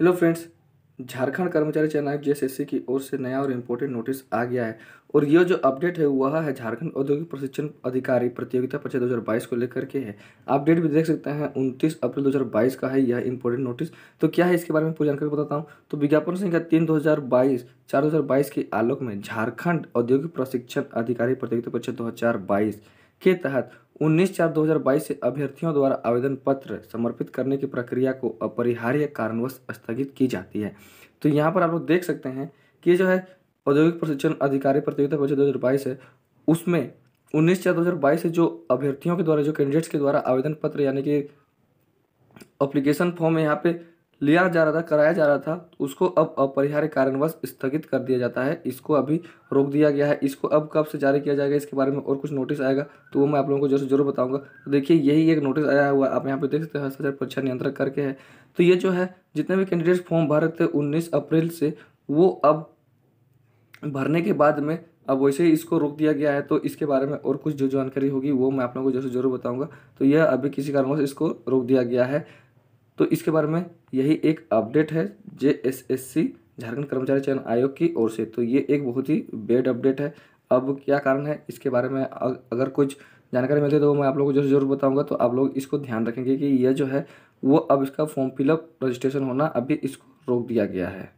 hello friends Jharkhand कर्मचारी चयन आयोग जेएसएससी की ओर से नया और इम्पोर्टेंट नोटिस आ गया है और यह जो अपडेट है वह है झारखंड औद्योगिक प्रशिक्षण अधिकारी प्रतियोगिता परीक्षा 2022 को लेकर के है अपडेट भी देख सकते हैं 29 अप्रैल 2022 का है यह इम्पोर्टेंट नोटिस तो क्या है इसके बारे में पूरी जानकारी बताता हूँ तो विज्ञापन संख्या तीन दो हज़ार बाईस चार दो हज़ार बाईस के आलोक में झारखंड औद्योगिक प्रशिक्षण अधिकारी प्रतियोगिता परीक्षा दो के तहत उन्नीस चार 2022 से अभ्यर्थियों द्वारा आवेदन पत्र समर्पित करने की प्रक्रिया को अपरिहार्य कारणवश स्थगित की जाती है तो यहाँ पर आप लोग देख सकते हैं कि जो है औद्योगिक प्रशिक्षण अधिकारी प्रतियोगिता परीक्षा दो हज़ार बाईस है उसमें उन्नीस चार दो हज़ार बाईस से जो अभ्यर्थियों के द्वारा जो कैंडिडेट्स के द्वारा आवेदन पत्र यानी कि अप्लीकेशन फॉर्म यहाँ पे लिया जा रहा था कराया जा रहा था उसको अब अपरिहार्य कारणवश स्थगित कर दिया जाता है इसको अभी रोक दिया गया है इसको अब कब से जारी किया जाएगा इसके बारे में और कुछ नोटिस आएगा तो वो मैं आप लोगों को जरूर जरूर बताऊंगा तो देखिए यही एक नोटिस आया हुआ आप यहाँ पे देख सकते हैं हस्ताक्षर परीक्षा नियंत्रक करके है तो ये जो है जितने भी कैंडिडेट्स फॉर्म भर रहे थे उन्नीस अप्रैल से वो अब भरने के बाद में अब वैसे ही इसको रोक दिया गया है तो इसके बारे में और कुछ जो जानकारी होगी वो मैं आप लोगों को जरूर जरूर बताऊंगा तो यह अभी किसी कारणवश इसको रोक दिया गया है तो इसके बारे में यही एक अपडेट है J S S C Jharkhand कर्मचारी चयन आयोग की ओर से तो ये एक बहुत ही बेड अपडेट है अब क्या कारण है इसके बारे में अगर कुछ जानकारी मिलती है तो मैं आप लोगों को जरूर जरूर बताऊंगा तो आप लोग इसको ध्यान रखेंगे कि यह जो है वो अब इसका फॉर्म फिलअप रजिस्ट्रेशन होना अभी इसको रोक दिया गया है